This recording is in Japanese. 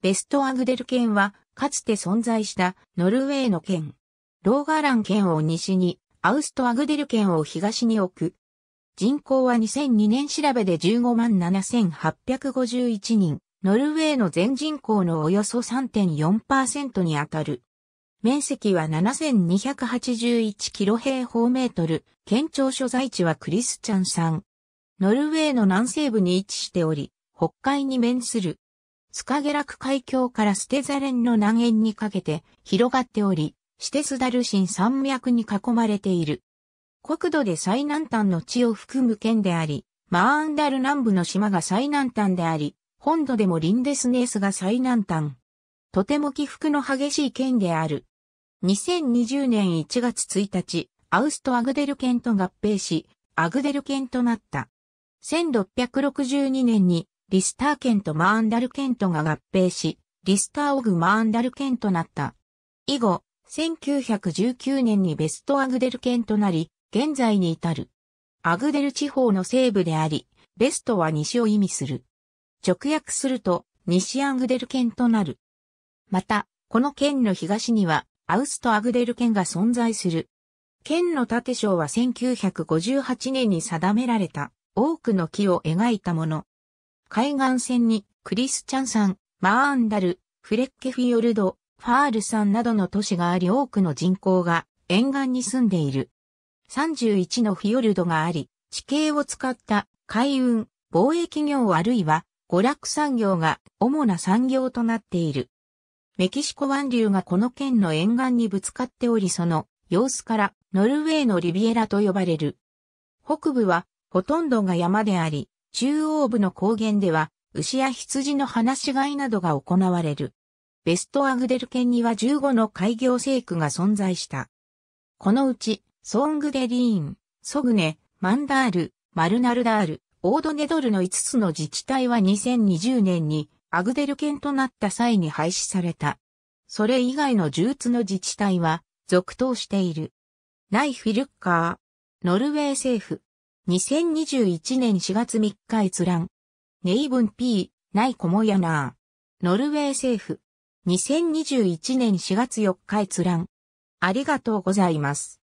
ベストアグデル県は、かつて存在したノルウェーの県。ローガーラン県を西に、アウストアグデル県を東に置く。人口は2002年調べで15万7851人、ノルウェーの全人口のおよそ3.4%にあたる。面積は7281キロ平方メートル、県庁所在地はクリスチャン山。ノルウェーの南西部に位置しており、北海に面するスカゲラク海峡からステザレンの南縁にかけて広がっており、シテスダルシン山脈に囲まれている。国土で最南端の地を含む県であり、マーンダル南部の島が最南端であり、本土でもリンデスネースが最南端。とても起伏の激しい県である。2020年1月1日、アウストアグデル県と合併し、アグデル県となった。1662年にリスター県とマーンダル県とが合併し、リスターオグマーンダル県となった。以後、1919年にベストアグデル県となり、現在に至る。アグデル地方の西部であり、ベストは西を意味する。直訳すると、西アグデル県となる。また、この県の東には、アウストアグデル県が存在する。県の縦章は1958年に定められた、多くの木を描いたもの。海岸線にクリスチャンさん、マーンダル、フレッケフィヨルド、ファールさんなどの都市があり多くの人口が沿岸に住んでいる。31のフィヨルドがあり、地形を使った海運、貿易業あるいは娯楽産業が主な産業となっている。メキシコ湾流がこの県の沿岸にぶつかっておりその様子からノルウェーのリビエラと呼ばれる。北部はほとんどが山であり、中央部の高原では、牛や羊の放し飼いなどが行われる。ベストアグデル県には15の開業制区が存在した。このうち、ソングデリーン、ソグネ、マンダール、マルナルダール、オードネドルの5つの自治体は2020年にアグデル県となった際に廃止された。それ以外の10つの自治体は続投している。ナイフィルッカー、ノルウェー政府、2021年4月3日閲覧。ネイブン P、ナイコモヤナー。ノルウェー政府。2021年4月4日閲覧。ありがとうございます。